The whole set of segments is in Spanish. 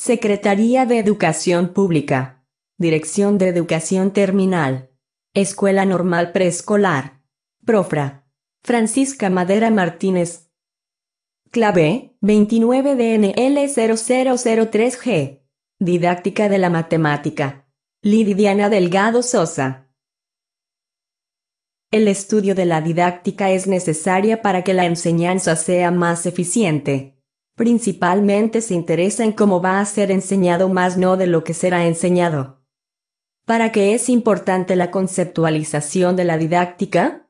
Secretaría de Educación Pública. Dirección de Educación Terminal. Escuela Normal Preescolar. Profra. Francisca Madera Martínez. Clave 29DNL0003G. Didáctica de la Matemática. Lididiana Delgado Sosa. El estudio de la didáctica es necesaria para que la enseñanza sea más eficiente Principalmente se interesa en cómo va a ser enseñado más no de lo que será enseñado. ¿Para qué es importante la conceptualización de la didáctica?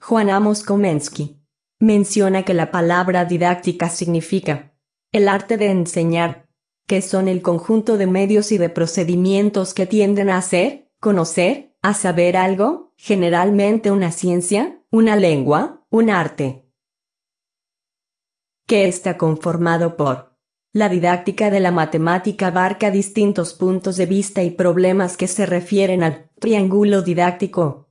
Juan Amos Komensky menciona que la palabra didáctica significa el arte de enseñar, que son el conjunto de medios y de procedimientos que tienden a hacer, conocer, a saber algo, generalmente una ciencia, una lengua, un arte que está conformado por la didáctica de la matemática abarca distintos puntos de vista y problemas que se refieren al triángulo didáctico.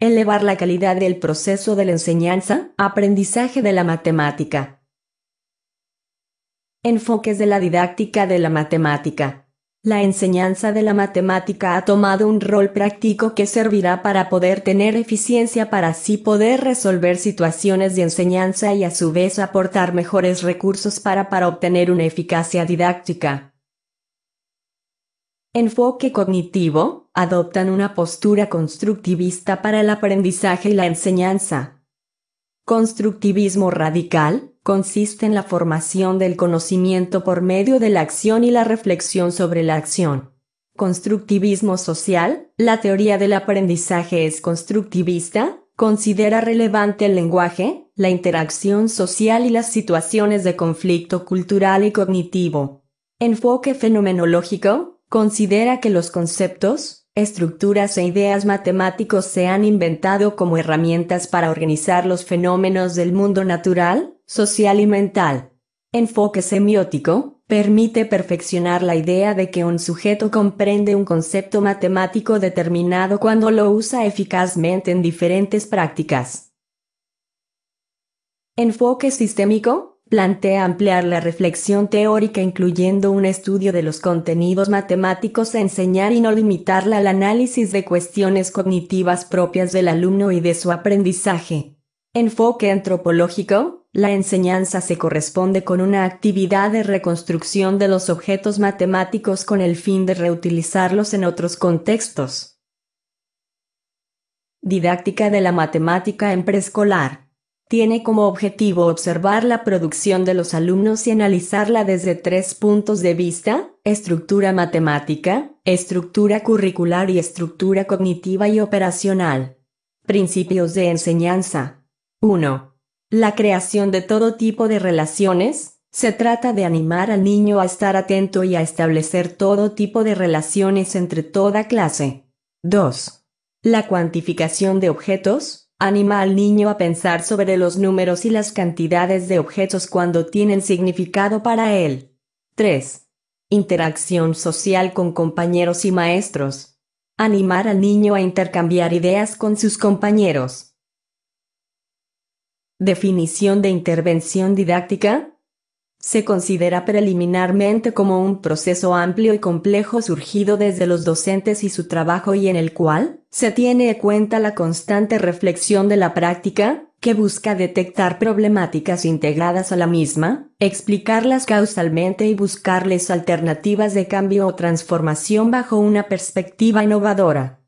Elevar la calidad del proceso de la enseñanza, aprendizaje de la matemática. Enfoques de la didáctica de la matemática. La enseñanza de la matemática ha tomado un rol práctico que servirá para poder tener eficiencia para así poder resolver situaciones de enseñanza y a su vez aportar mejores recursos para para obtener una eficacia didáctica. Enfoque cognitivo, adoptan una postura constructivista para el aprendizaje y la enseñanza. Constructivismo radical, consiste en la formación del conocimiento por medio de la acción y la reflexión sobre la acción. Constructivismo social, la teoría del aprendizaje es constructivista, considera relevante el lenguaje, la interacción social y las situaciones de conflicto cultural y cognitivo. Enfoque fenomenológico, considera que los conceptos, estructuras e ideas matemáticos se han inventado como herramientas para organizar los fenómenos del mundo natural, social y mental. Enfoque semiótico permite perfeccionar la idea de que un sujeto comprende un concepto matemático determinado cuando lo usa eficazmente en diferentes prácticas. Enfoque sistémico plantea ampliar la reflexión teórica incluyendo un estudio de los contenidos matemáticos a enseñar y no limitarla al análisis de cuestiones cognitivas propias del alumno y de su aprendizaje enfoque antropológico, la enseñanza se corresponde con una actividad de reconstrucción de los objetos matemáticos con el fin de reutilizarlos en otros contextos. Didáctica de la matemática en preescolar. Tiene como objetivo observar la producción de los alumnos y analizarla desde tres puntos de vista, estructura matemática, estructura curricular y estructura cognitiva y operacional. Principios de enseñanza. 1. La creación de todo tipo de relaciones. Se trata de animar al niño a estar atento y a establecer todo tipo de relaciones entre toda clase. 2. La cuantificación de objetos. Anima al niño a pensar sobre los números y las cantidades de objetos cuando tienen significado para él. 3. Interacción social con compañeros y maestros. Animar al niño a intercambiar ideas con sus compañeros definición de intervención didáctica? Se considera preliminarmente como un proceso amplio y complejo surgido desde los docentes y su trabajo y en el cual se tiene en cuenta la constante reflexión de la práctica, que busca detectar problemáticas integradas a la misma, explicarlas causalmente y buscarles alternativas de cambio o transformación bajo una perspectiva innovadora.